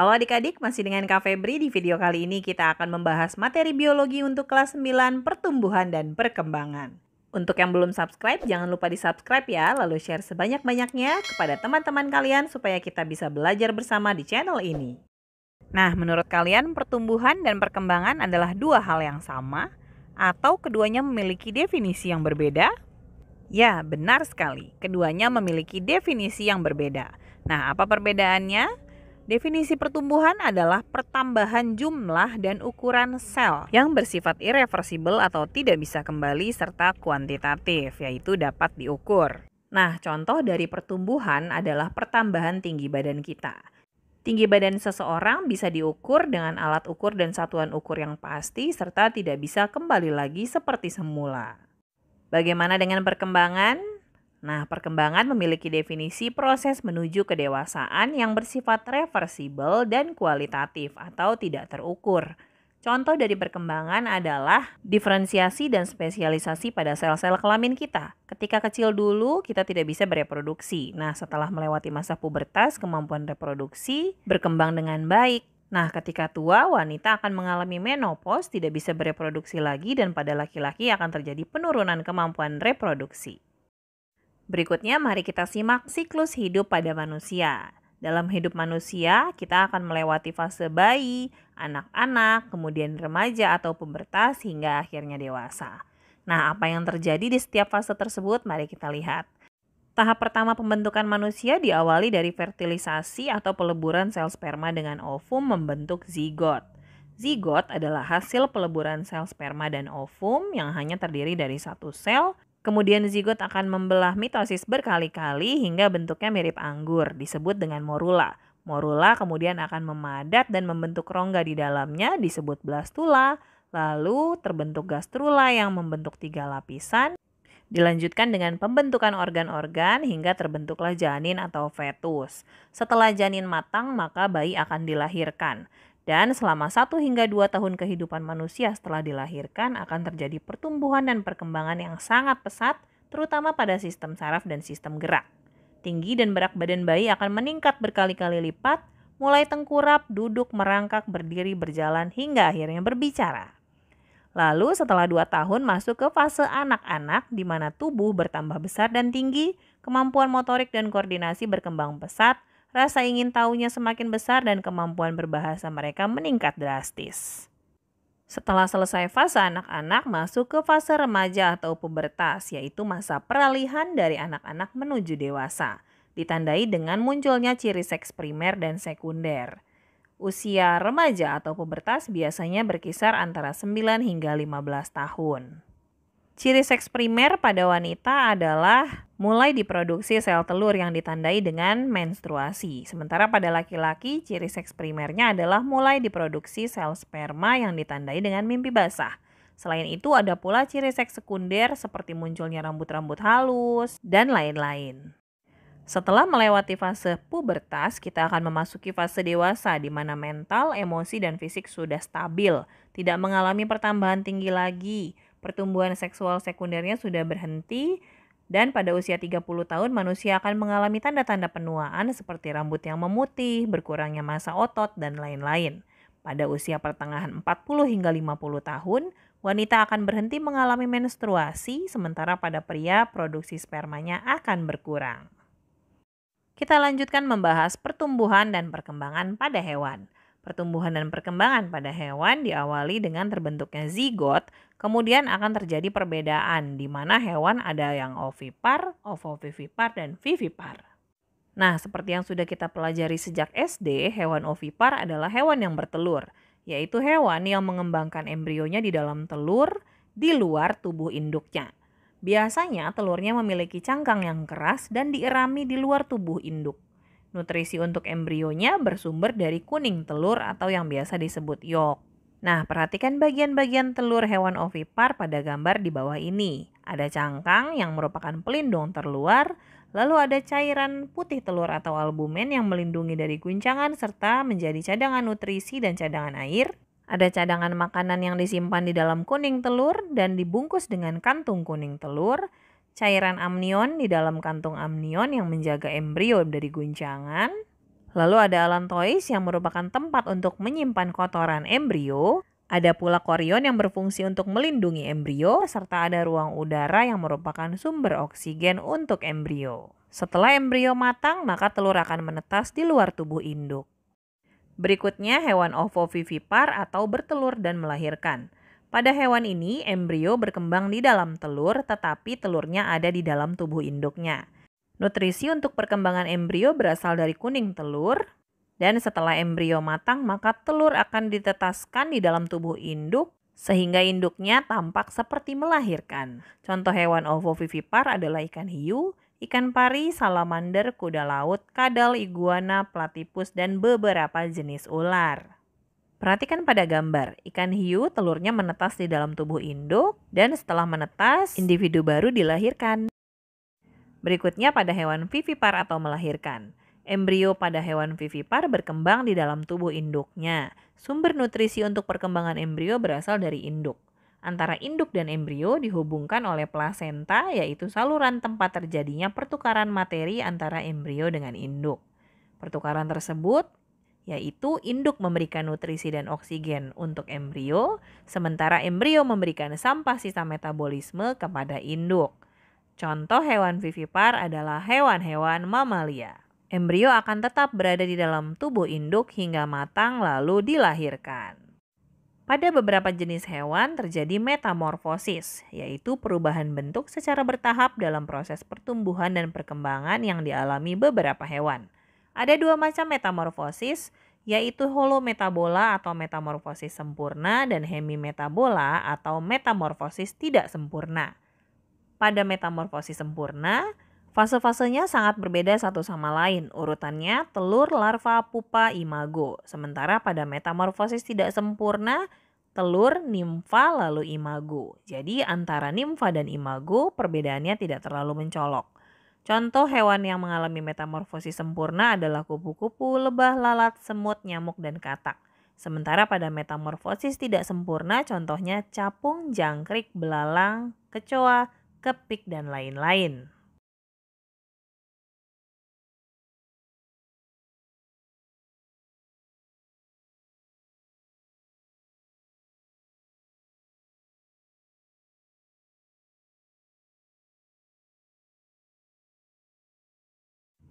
Halo adik-adik, masih dengan Kak Febri. Di video kali ini kita akan membahas materi biologi untuk kelas 9 pertumbuhan dan perkembangan. Untuk yang belum subscribe, jangan lupa di-subscribe ya, lalu share sebanyak-banyaknya kepada teman-teman kalian supaya kita bisa belajar bersama di channel ini. Nah, menurut kalian pertumbuhan dan perkembangan adalah dua hal yang sama atau keduanya memiliki definisi yang berbeda? Ya, benar sekali. Keduanya memiliki definisi yang berbeda. Nah, apa perbedaannya? Definisi pertumbuhan adalah pertambahan jumlah dan ukuran sel yang bersifat irreversibel atau tidak bisa kembali serta kuantitatif, yaitu dapat diukur. Nah, contoh dari pertumbuhan adalah pertambahan tinggi badan kita. Tinggi badan seseorang bisa diukur dengan alat ukur dan satuan ukur yang pasti serta tidak bisa kembali lagi seperti semula. Bagaimana dengan perkembangan? Nah, perkembangan memiliki definisi proses menuju kedewasaan yang bersifat reversibel dan kualitatif atau tidak terukur. Contoh dari perkembangan adalah diferensiasi dan spesialisasi pada sel-sel kelamin kita. Ketika kecil dulu, kita tidak bisa bereproduksi. Nah, setelah melewati masa pubertas, kemampuan reproduksi berkembang dengan baik. Nah, ketika tua, wanita akan mengalami menopause, tidak bisa bereproduksi lagi, dan pada laki-laki akan terjadi penurunan kemampuan reproduksi. Berikutnya mari kita simak siklus hidup pada manusia. Dalam hidup manusia, kita akan melewati fase bayi, anak-anak, kemudian remaja atau pubertas hingga akhirnya dewasa. Nah, apa yang terjadi di setiap fase tersebut mari kita lihat. Tahap pertama pembentukan manusia diawali dari fertilisasi atau peleburan sel sperma dengan ovum membentuk zigot. Zigot adalah hasil peleburan sel sperma dan ovum yang hanya terdiri dari satu sel Kemudian zigot akan membelah mitosis berkali-kali hingga bentuknya mirip anggur, disebut dengan morula. Morula kemudian akan memadat dan membentuk rongga di dalamnya, disebut blastula. Lalu terbentuk gastrula yang membentuk tiga lapisan. Dilanjutkan dengan pembentukan organ-organ hingga terbentuklah janin atau fetus. Setelah janin matang, maka bayi akan dilahirkan. Dan selama satu hingga dua tahun kehidupan manusia setelah dilahirkan akan terjadi pertumbuhan dan perkembangan yang sangat pesat terutama pada sistem saraf dan sistem gerak. Tinggi dan berat badan bayi akan meningkat berkali-kali lipat mulai tengkurap, duduk, merangkak, berdiri, berjalan hingga akhirnya berbicara. Lalu setelah dua tahun masuk ke fase anak-anak di mana tubuh bertambah besar dan tinggi, kemampuan motorik dan koordinasi berkembang pesat, rasa ingin tahunya semakin besar dan kemampuan berbahasa mereka meningkat drastis. Setelah selesai fase anak-anak, masuk ke fase remaja atau pubertas, yaitu masa peralihan dari anak-anak menuju dewasa, ditandai dengan munculnya ciri seks primer dan sekunder. Usia remaja atau pubertas biasanya berkisar antara 9 hingga 15 tahun. Ciri seks primer pada wanita adalah mulai diproduksi sel telur yang ditandai dengan menstruasi. Sementara pada laki-laki, ciri seks primernya adalah mulai diproduksi sel sperma yang ditandai dengan mimpi basah. Selain itu, ada pula ciri seks sekunder seperti munculnya rambut-rambut halus dan lain-lain. Setelah melewati fase pubertas, kita akan memasuki fase dewasa di mana mental, emosi, dan fisik sudah stabil, tidak mengalami pertambahan tinggi lagi pertumbuhan seksual sekundernya sudah berhenti, dan pada usia 30 tahun manusia akan mengalami tanda-tanda penuaan seperti rambut yang memutih, berkurangnya masa otot, dan lain-lain. Pada usia pertengahan 40 hingga 50 tahun, wanita akan berhenti mengalami menstruasi sementara pada pria produksi spermanya akan berkurang. Kita lanjutkan membahas pertumbuhan dan perkembangan pada hewan. Pertumbuhan dan perkembangan pada hewan diawali dengan terbentuknya zigot, kemudian akan terjadi perbedaan di mana hewan ada yang ovipar, ovovivipar, dan vivipar. Nah, seperti yang sudah kita pelajari sejak SD, hewan ovipar adalah hewan yang bertelur, yaitu hewan yang mengembangkan embrionya di dalam telur di luar tubuh induknya. Biasanya telurnya memiliki cangkang yang keras dan diirami di luar tubuh induk. Nutrisi untuk embrionya bersumber dari kuning telur atau yang biasa disebut yolk. Nah, perhatikan bagian-bagian telur hewan ovipar pada gambar di bawah ini. Ada cangkang yang merupakan pelindung terluar, lalu ada cairan putih telur atau albumen yang melindungi dari guncangan serta menjadi cadangan nutrisi dan cadangan air. Ada cadangan makanan yang disimpan di dalam kuning telur dan dibungkus dengan kantung kuning telur cairan amnion di dalam kantung amnion yang menjaga embrio dari guncangan. Lalu ada alantois yang merupakan tempat untuk menyimpan kotoran embrio. Ada pula korion yang berfungsi untuk melindungi embrio serta ada ruang udara yang merupakan sumber oksigen untuk embrio. Setelah embrio matang, maka telur akan menetas di luar tubuh induk. Berikutnya hewan ovovivipar atau bertelur dan melahirkan. Pada hewan ini, embrio berkembang di dalam telur, tetapi telurnya ada di dalam tubuh induknya. Nutrisi untuk perkembangan embrio berasal dari kuning telur, dan setelah embrio matang, maka telur akan ditetaskan di dalam tubuh induk sehingga induknya tampak seperti melahirkan. Contoh hewan ovovivipar adalah ikan hiu, ikan pari, salamander, kuda laut, kadal, iguana, platipus, dan beberapa jenis ular. Perhatikan pada gambar, ikan hiu telurnya menetas di dalam tubuh induk dan setelah menetas, individu baru dilahirkan. Berikutnya pada hewan vivipar atau melahirkan. Embrio pada hewan vivipar berkembang di dalam tubuh induknya. Sumber nutrisi untuk perkembangan embrio berasal dari induk. Antara induk dan embrio dihubungkan oleh plasenta yaitu saluran tempat terjadinya pertukaran materi antara embrio dengan induk. Pertukaran tersebut yaitu induk memberikan nutrisi dan oksigen untuk embrio, sementara embrio memberikan sampah sisa metabolisme kepada induk. Contoh hewan vivipar adalah hewan-hewan mamalia. Embrio akan tetap berada di dalam tubuh induk hingga matang lalu dilahirkan. Pada beberapa jenis hewan terjadi metamorfosis, yaitu perubahan bentuk secara bertahap dalam proses pertumbuhan dan perkembangan yang dialami beberapa hewan. Ada dua macam metamorfosis, yaitu holometabola atau metamorfosis sempurna dan hemimetabola atau metamorfosis tidak sempurna. Pada metamorfosis sempurna, fase-fasenya sangat berbeda satu sama lain. Urutannya telur, larva, pupa, imago. Sementara pada metamorfosis tidak sempurna, telur, nimfa, lalu imago. Jadi antara nimfa dan imago perbedaannya tidak terlalu mencolok. Contoh hewan yang mengalami metamorfosis sempurna adalah kupu-kupu, lebah, lalat, semut, nyamuk, dan katak. Sementara pada metamorfosis tidak sempurna, contohnya capung, jangkrik, belalang, kecoa, kepik, dan lain-lain.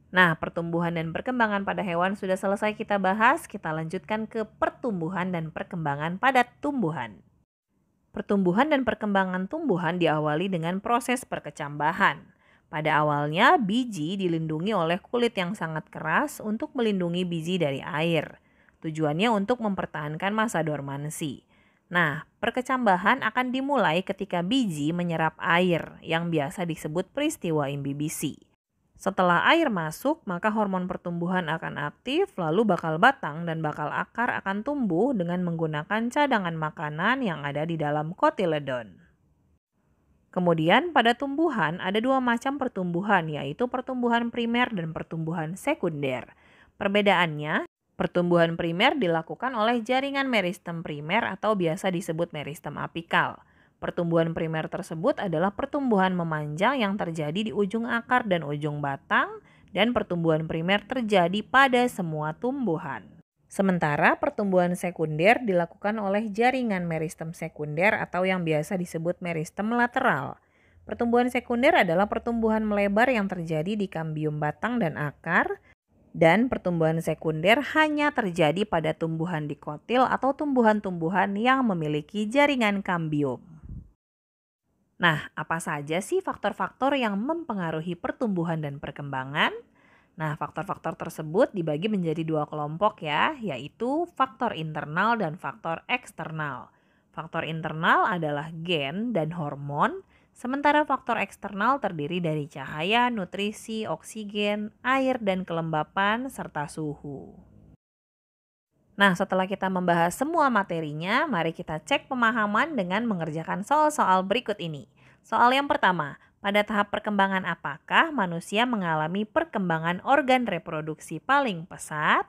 Nah, pertumbuhan dan perkembangan pada hewan sudah selesai kita bahas, kita lanjutkan ke pertumbuhan dan perkembangan pada tumbuhan. Pertumbuhan dan perkembangan tumbuhan diawali dengan proses perkecambahan. Pada awalnya, biji dilindungi oleh kulit yang sangat keras untuk melindungi biji dari air. Tujuannya untuk mempertahankan masa dormansi. Nah, perkecambahan akan dimulai ketika biji menyerap air yang biasa disebut peristiwa imbibisi. Setelah air masuk, maka hormon pertumbuhan akan aktif, lalu bakal batang dan bakal akar akan tumbuh dengan menggunakan cadangan makanan yang ada di dalam kotiledon. Kemudian pada tumbuhan ada dua macam pertumbuhan yaitu pertumbuhan primer dan pertumbuhan sekunder. Perbedaannya, pertumbuhan primer dilakukan oleh jaringan meristem primer atau biasa disebut meristem apikal. Pertumbuhan primer tersebut adalah pertumbuhan memanjang yang terjadi di ujung akar dan ujung batang, dan pertumbuhan primer terjadi pada semua tumbuhan. Sementara pertumbuhan sekunder dilakukan oleh jaringan meristem sekunder atau yang biasa disebut meristem lateral. Pertumbuhan sekunder adalah pertumbuhan melebar yang terjadi di kambium batang dan akar, dan pertumbuhan sekunder hanya terjadi pada tumbuhan dikotil atau tumbuhan-tumbuhan yang memiliki jaringan kambium. Nah, apa saja sih faktor-faktor yang mempengaruhi pertumbuhan dan perkembangan? Nah, faktor-faktor tersebut dibagi menjadi dua kelompok ya, yaitu faktor internal dan faktor eksternal. Faktor internal adalah gen dan hormon, sementara faktor eksternal terdiri dari cahaya, nutrisi, oksigen, air, dan kelembapan, serta suhu. Nah, setelah kita membahas semua materinya, mari kita cek pemahaman dengan mengerjakan soal-soal berikut ini. Soal yang pertama, pada tahap perkembangan apakah manusia mengalami perkembangan organ reproduksi paling pesat?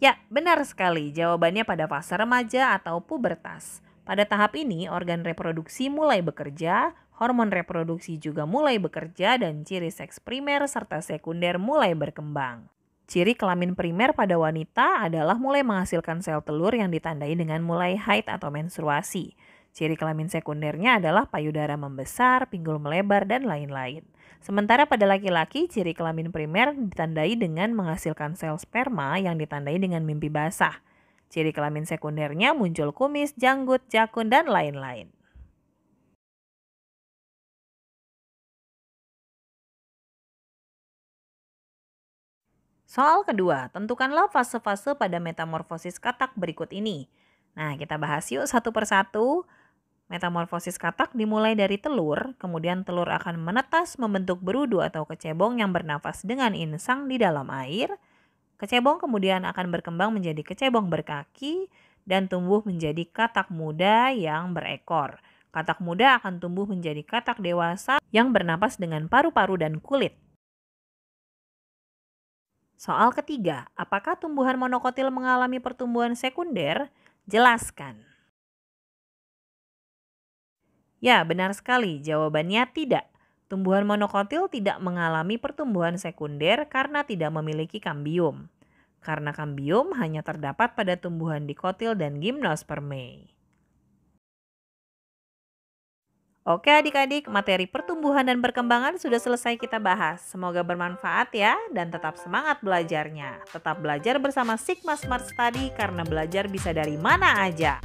Ya, benar sekali. Jawabannya pada fase remaja atau pubertas. Pada tahap ini, organ reproduksi mulai bekerja, hormon reproduksi juga mulai bekerja dan ciri seks primer serta sekunder mulai berkembang. Ciri kelamin primer pada wanita adalah mulai menghasilkan sel telur yang ditandai dengan mulai haid atau menstruasi. Ciri kelamin sekundernya adalah payudara membesar, pinggul melebar, dan lain-lain. Sementara pada laki-laki, ciri kelamin primer ditandai dengan menghasilkan sel sperma yang ditandai dengan mimpi basah. Ciri kelamin sekundernya muncul kumis, janggut, jakun, dan lain-lain. Soal kedua, tentukanlah fase-fase pada metamorfosis katak berikut ini. Nah, kita bahas yuk satu persatu. Metamorfosis katak dimulai dari telur, kemudian telur akan menetas membentuk berudu atau kecebong yang bernafas dengan insang di dalam air. Kecebong kemudian akan berkembang menjadi kecebong berkaki dan tumbuh menjadi katak muda yang berekor. Katak muda akan tumbuh menjadi katak dewasa yang bernapas dengan paru-paru dan kulit. Soal ketiga, apakah tumbuhan monokotil mengalami pertumbuhan sekunder? Jelaskan. Ya, benar sekali. Jawabannya tidak. Tumbuhan monokotil tidak mengalami pertumbuhan sekunder karena tidak memiliki kambium. Karena kambium hanya terdapat pada tumbuhan dikotil dan gimnospermae. Oke adik-adik, materi pertumbuhan dan perkembangan sudah selesai kita bahas. Semoga bermanfaat ya dan tetap semangat belajarnya. Tetap belajar bersama Sigma Smart Study karena belajar bisa dari mana aja.